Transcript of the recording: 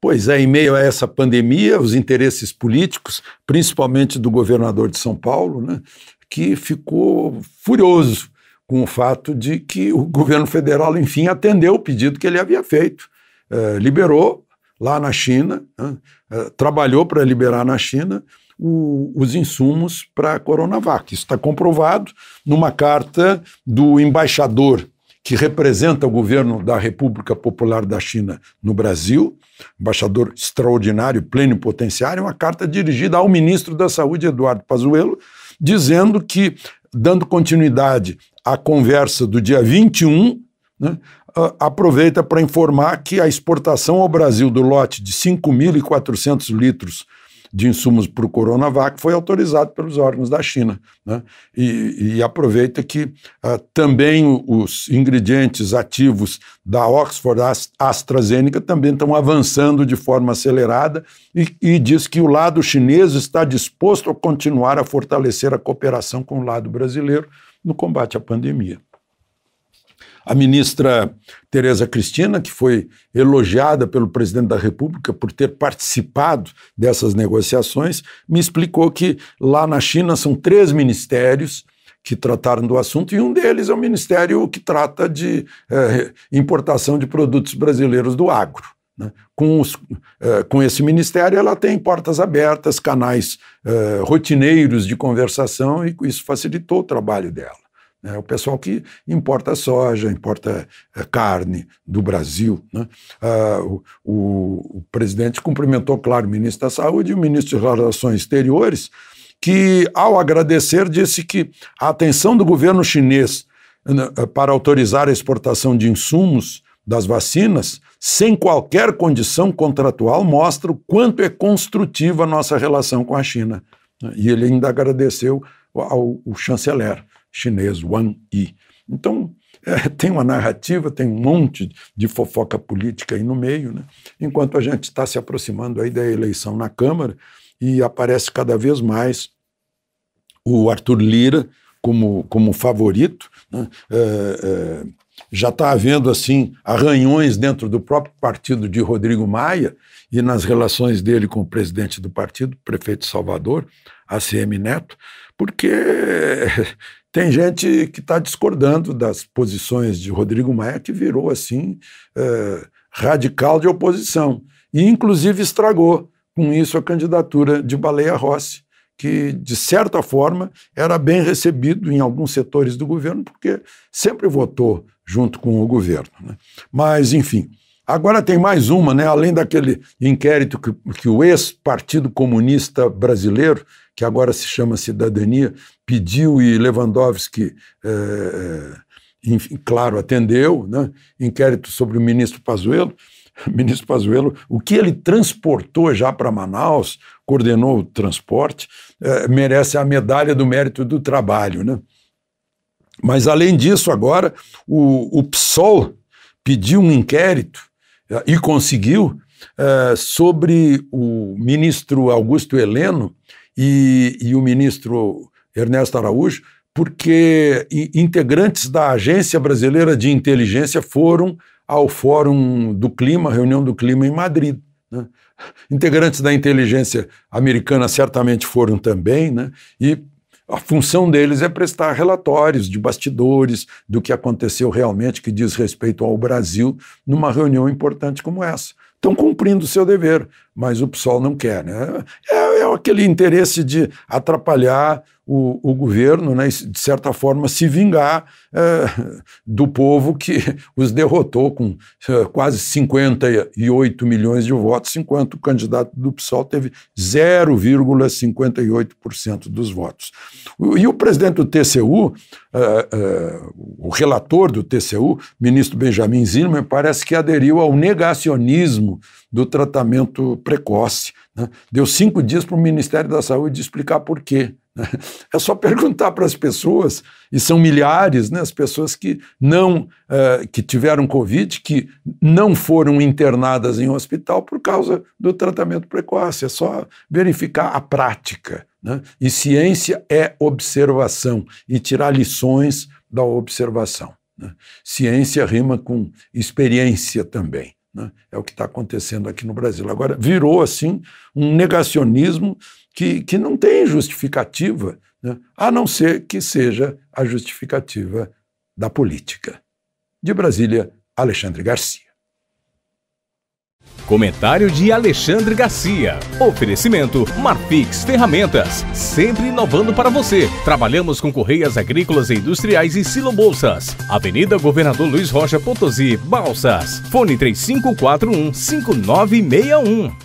Pois é, em meio a essa pandemia, os interesses políticos, principalmente do governador de São Paulo, né, que ficou furioso com o fato de que o governo federal, enfim, atendeu o pedido que ele havia feito. Eh, liberou lá na China, né, eh, trabalhou para liberar na China o, os insumos para a Coronavac. Isso está comprovado numa carta do embaixador que representa o governo da República Popular da China no Brasil, embaixador extraordinário, plenipotenciário, uma carta dirigida ao ministro da Saúde, Eduardo Pazuello, dizendo que, dando continuidade à conversa do dia 21, né, aproveita para informar que a exportação ao Brasil do lote de 5.400 litros de insumos para o Coronavac foi autorizado pelos órgãos da China. Né? E, e, aproveita que uh, também os ingredientes ativos da Oxford AstraZeneca também estão avançando de forma acelerada e, e diz que o lado chinês está disposto a continuar a fortalecer a cooperação com o lado brasileiro no combate à pandemia. A ministra Tereza Cristina, que foi elogiada pelo presidente da República por ter participado dessas negociações, me explicou que lá na China são três ministérios que trataram do assunto, e um deles é o ministério que trata de eh, importação de produtos brasileiros do agro. Né? Com, os, eh, com, esse ministério, ela tem portas abertas, canais eh, rotineiros de conversação, e isso facilitou o trabalho dela. É o pessoal que importa soja, importa eh, carne do Brasil. Né? Ah, o, o, o, presidente cumprimentou, claro, o ministro da Saúde e o ministro de Relações Exteriores, que, ao agradecer, disse que a atenção do governo chinês né, para autorizar a exportação de insumos das vacinas, sem qualquer condição contratual, mostra o quanto é construtiva a nossa relação com a China. Né? E ele ainda agradeceu ao, ao chanceler chinês, Wang Yi. Então, é, tem uma narrativa, tem um monte de fofoca política aí no meio, né? enquanto a gente está se aproximando aí da eleição na Câmara e aparece cada vez mais o Arthur Lira como, como favorito. Né? É, é, já está havendo assim arranhões dentro do próprio partido de Rodrigo Maia e nas relações dele com o presidente do partido, prefeito de Salvador, ACM Neto, porque tem gente que está discordando das posições de Rodrigo Maia, que virou assim é, radical de oposição. E, inclusive, estragou com isso a candidatura de Baleia Rossi, que, de certa forma, era bem recebido em alguns setores do governo, porque sempre votou junto com o governo. Né? Mas, enfim. Agora tem mais uma, né? além daquele inquérito que, que o ex-Partido Comunista Brasileiro, que agora se chama Cidadania, pediu e Lewandowski, é, enfim, claro, atendeu, né? inquérito sobre o ministro Pazuello, ministro Pazuello, o que ele transportou já para Manaus, coordenou o transporte, eh, merece a medalha do mérito do trabalho. Né? Mas, além disso, agora, o, o PSOL pediu um inquérito é, e conseguiu, é, sobre o ministro Augusto Heleno e, e o ministro Ernesto Araújo, porque integrantes da Agência Brasileira de Inteligência foram ao Fórum do Clima, reunião do clima em Madrid. Né? Integrantes da inteligência americana certamente foram também, né? e a função deles é prestar relatórios de bastidores do que aconteceu realmente que diz respeito ao Brasil numa reunião importante como essa. Estão cumprindo o seu dever mas o PSOL não quer. Né? É, é aquele interesse de atrapalhar o, o, governo, né, de certa forma, se vingar é, do povo que os derrotou com é, quase 58 milhões de votos, enquanto o candidato do PSOL teve 0,58% dos votos. E o presidente do TCU, é, é, o relator do TCU, ministro Benjamin Zimmer, parece que aderiu ao negacionismo do tratamento precoce. Né? Deu cinco dias para o Ministério da Saúde explicar por quê. Né? É só perguntar para as pessoas, e são milhares né, as pessoas que não uh, que tiveram Covid, que não foram internadas em um hospital por causa do tratamento precoce. É só verificar a prática. Né? E ciência é observação e tirar lições da observação. Né? Ciência rima com experiência também. Né? É o que está acontecendo aqui no Brasil. Agora, virou assim um negacionismo que, que não tem justificativa, né? a não ser que seja a justificativa da política. De Brasília, Alexandre Garcia. Comentário de Alexandre Garcia. Oferecimento Marfix Ferramentas, sempre inovando para você. Trabalhamos com correias agrícolas e industriais e silo bolsas. Avenida Governador Luiz Rocha Potosí, Balsas. Fone 3541 5961.